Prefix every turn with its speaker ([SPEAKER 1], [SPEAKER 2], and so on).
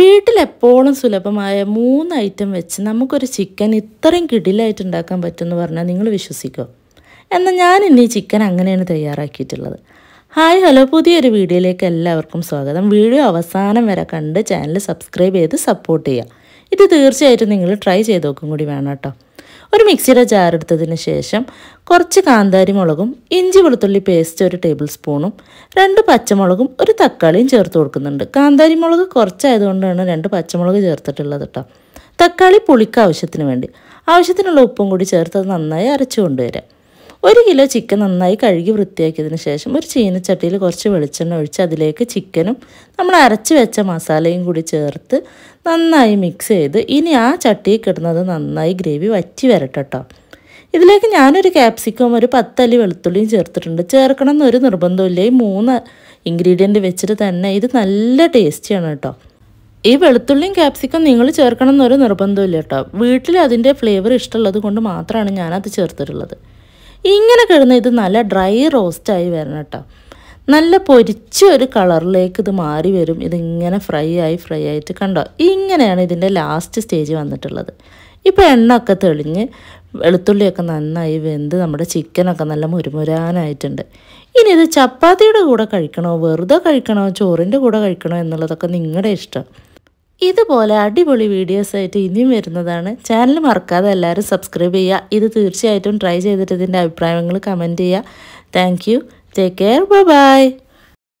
[SPEAKER 1] വീട്ടിലെപ്പോഴും സുലഭമായ മൂന്ന് ഐറ്റം വെച്ച് നമുക്കൊരു ചിക്കൻ ഇത്രയും കിടിലായിട്ട് ഉണ്ടാക്കാൻ പറ്റുമെന്ന് പറഞ്ഞാൽ നിങ്ങൾ വിശ്വസിക്കോ എന്നാൽ ഞാൻ ഇനി ചിക്കൻ അങ്ങനെയാണ് തയ്യാറാക്കിയിട്ടുള്ളത് ഹായ് ഹലോ പുതിയൊരു വീഡിയോയിലേക്ക് എല്ലാവർക്കും സ്വാഗതം വീഡിയോ അവസാനം വരെ കണ്ട് ചാനൽ സബ്സ്ക്രൈബ് ചെയ്ത് സപ്പോർട്ട് ചെയ്യുക ഇത് തീർച്ചയായിട്ടും നിങ്ങൾ ട്രൈ ചെയ്ത് നോക്കും കൂടി വേണം കേട്ടോ ഒരു മിക്സിയുടെ ജാർ എടുത്തതിന് ശേഷം കുറച്ച് കാന്താരി മുളകും ഇഞ്ചി വെളുത്തുള്ളി പേസ്റ്റ് ഒരു ടേബിൾ സ്പൂണും രണ്ട് പച്ചമുളകും ഒരു തക്കാളിയും ചേർത്ത് കൊടുക്കുന്നുണ്ട് കാന്താരി മുളക് കുറച്ചായതുകൊണ്ടാണ് രണ്ട് പച്ചമുളക് ചേർത്തിട്ടുള്ളത് കേട്ടോ തക്കാളി പുളിക്ക് ആവശ്യത്തിന് വേണ്ടി ആവശ്യത്തിനുള്ള ഉപ്പും കൂടി ചേർത്ത് നന്നായി അരച്ചു കൊണ്ടുവരാം ഒരു കിലോ ചിക്കൻ നന്നായി കഴുകി വൃത്തിയാക്കിയതിന് ശേഷം ഒരു ചീനച്ചട്ടിയിൽ കുറച്ച് വെളിച്ചെണ്ണ ഒഴിച്ച് അതിലേക്ക് ചിക്കനും നമ്മൾ അരച്ച് വെച്ച മസാലയും കൂടി ചേർത്ത് നന്നായി മിക്സ് ചെയ്ത് ഇനി ആ ചട്ടിയിൽ കിടന്നത് നന്നായി ഗ്രേവി വറ്റി വരട്ടെ ഇതിലേക്ക് ഞാനൊരു ക്യാപ്സിക്കവും ഒരു പത്തല്ലി വെളുത്തുള്ളിയും ചേർത്തിട്ടുണ്ട് ചേർക്കണം എന്നൊരു നിർബന്ധമില്ല ഈ മൂന്ന് ഇൻഗ്രീഡിയൻറ്റ് വെച്ചിട്ട് തന്നെ ഇത് നല്ല ടേസ്റ്റിയാണ് കേട്ടോ ഈ വെളുത്തുള്ളിയും ക്യാപ്സിക്കം നിങ്ങൾ ചേർക്കണം എന്നൊരു നിർബന്ധമില്ല കേട്ടോ വീട്ടിൽ അതിൻ്റെ ഫ്ലേവർ ഇഷ്ടമുള്ളത് കൊണ്ട് മാത്രമാണ് ഞാനത് ചേർത്തിട്ടുള്ളത് ഇങ്ങനെ കിടന്ന് ഇത് നല്ല ഡ്രൈ റോസ്റ്റായി വരണം കേട്ടോ നല്ല പൊരിച്ച ഒരു കളറിലേക്ക് ഇത് മാറി വരും ഇതിങ്ങനെ ഫ്രൈ ആയി ഫ്രൈ ആയിട്ട് കണ്ടോ ഇങ്ങനെയാണ് ഇതിൻ്റെ ലാസ്റ്റ് സ്റ്റേജ് വന്നിട്ടുള്ളത് ഇപ്പോൾ എണ്ണയൊക്കെ തെളിഞ്ഞ് വെളുത്തുള്ളിയൊക്കെ നന്നായി വെന്ത് നമ്മുടെ ചിക്കനൊക്കെ നല്ല മുരുമുരാനായിട്ടുണ്ട് ഇനി ഇത് ചപ്പാത്തിയുടെ കൂടെ കഴിക്കണോ വെറുതെ കഴിക്കണോ ചോറിൻ്റെ കൂടെ കഴിക്കണോ എന്നുള്ളതൊക്കെ നിങ്ങളുടെ ഇഷ്ടം ഇതുപോലെ അടിപൊളി വീഡിയോസായിട്ട് ഇനിയും വരുന്നതാണ് ചാനൽ മറക്കാതെ എല്ലാവരും സബ്സ്ക്രൈബ് ചെയ്യുക ഇത് തീർച്ചയായിട്ടും ട്രൈ ചെയ്തിട്ട് ഇതിൻ്റെ അഭിപ്രായങ്ങൾ കമൻറ്റ് ചെയ്യുക thank you take care by